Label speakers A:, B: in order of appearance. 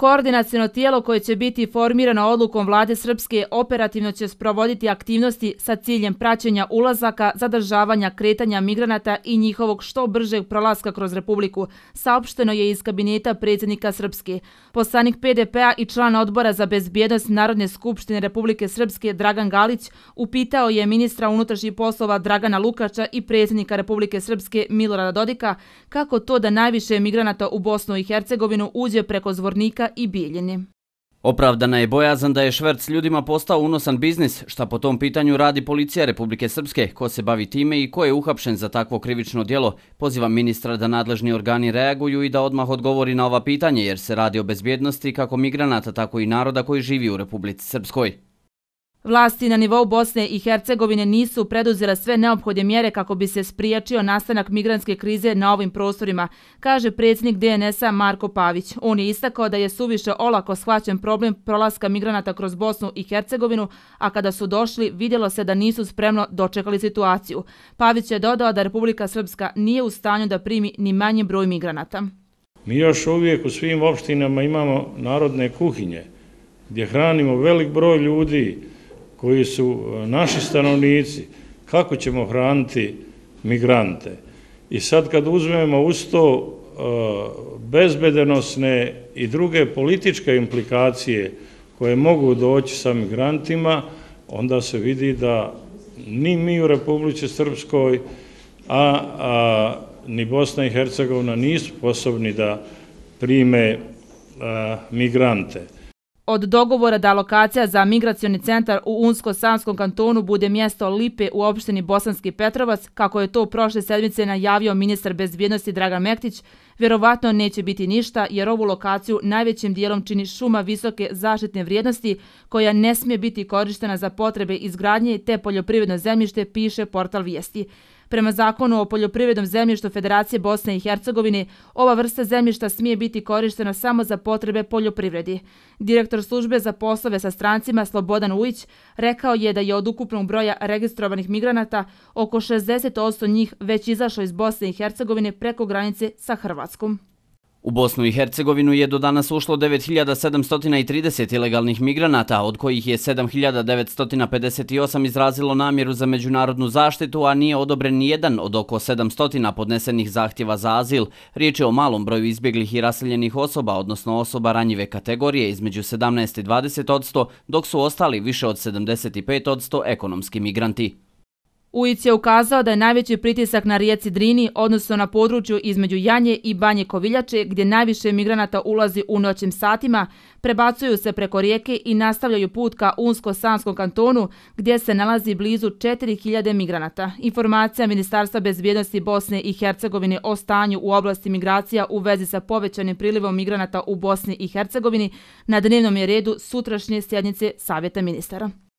A: Koordinacijeno tijelo koje će biti formirano odlukom vlade Srpske operativno će sprovoditi aktivnosti sa ciljem praćenja ulazaka, zadržavanja kretanja migranata i njihovog što bržeg prolaska kroz Republiku, saopšteno je iz kabineta predsjednika Srpske. Poslanik PDP-a i član odbora za bezbjednost Narodne skupštine Republike Srpske Dragan Galić upitao je ministra unutrašnjih poslova Dragana Lukača i predsjednika Republike Srpske Milorada Dodika kako to da najviše migranata u Bosnu i Hercegovinu uđe preko zvornika i Bijeljine.
B: Opravdana je bojazan da je šverc ljudima postao unosan biznis, što po tom pitanju radi policija Republike Srpske, ko se bavi time i ko je uhapšen za takvo krivično djelo. Poziva ministra da nadležni organi reaguju i da odmah odgovori na ova pitanja, jer se radi o bezbjednosti kako migranata, tako i naroda koji živi u Republici Srpskoj.
A: Vlasti na nivou Bosne i Hercegovine nisu preduzela sve neophodne mjere kako bi se spriječio nastanak migranske krize na ovim prostorima, kaže predsjednik DNS-a Marko Pavić. On je istakao da je suviše olako shvaćen problem prolaska migranata kroz Bosnu i Hercegovinu, a kada su došli, vidjelo se da nisu spremno dočekali situaciju. Pavić je dodao da Republika Srpska nije u stanju da primi ni manji broj migranata.
C: Mi još uvijek u svim opštinama imamo narodne kuhinje gdje hranimo velik broj ljudi, koji su e, naši stanovnici, kako ćemo hraniti migrante. I sad kad uzmemo usto e, bezbedenosne i druge političke implikacije koje mogu doći sa migrantima, onda se vidi da ni mi u Republike Srpskoj, a ni Bosna i Hercegovina nisu sposobni da prime e, Migrante
A: od dogovora da lokacija za migracioni centar u Unsko-Samskom kantonu bude mjesto Lipe u opštini Bosanski Petrovac, kako je to prošle sedmice najavio ministar bezbjednosti Dragan Mektić, vjerovatno neće biti ništa jer ovu lokaciju najvećim dijelom čini šuma visoke zaštitne vrijednosti koja ne smije biti korištena za potrebe izgradnje te poljoprivredno zemljište, piše portal Vijesti. Prema zakonu o poljoprivrednom zemljištu Federacije Bosne i Hercegovine, ova vrsta zemljišta smije biti korištena samo za potrebe poljoprivredi. Direktor službe za poslove sa strancima Slobodan Ujić rekao je da je od ukupnog broja registrovanih migranata oko 60% njih već izašlo iz Bosne i Hercegovine preko granice sa Hrvatskom.
B: U Bosnu i Hercegovinu je do danas ušlo 9730 ilegalnih migranata, od kojih je 7958 izrazilo namjeru za međunarodnu zaštitu, a nije odobren ni jedan od oko 700 podnesenih zahtjeva za azil. Riječ je o malom broju izbjeglih i raseljenih osoba, odnosno osoba ranjive kategorije između 17 i 20 odsto, dok su ostali više od 75 odsto ekonomski migranti.
A: Ujic je ukazao da je najveći pritisak na rijeci Drini, odnosno na području između Janje i Banje Koviljače, gdje najviše migranata ulazi u noćim satima, prebacuju se preko rijeke i nastavljaju put ka Unsko-Sanskom kantonu, gdje se nalazi blizu 4000 migranata. Informacija Ministarstva bezbjednosti Bosne i Hercegovine o stanju u oblasti migracija u vezi sa povećanim prilivom migranata u Bosni i Hercegovini na dnevnom je redu sutrašnje sjednice Savjeta ministara.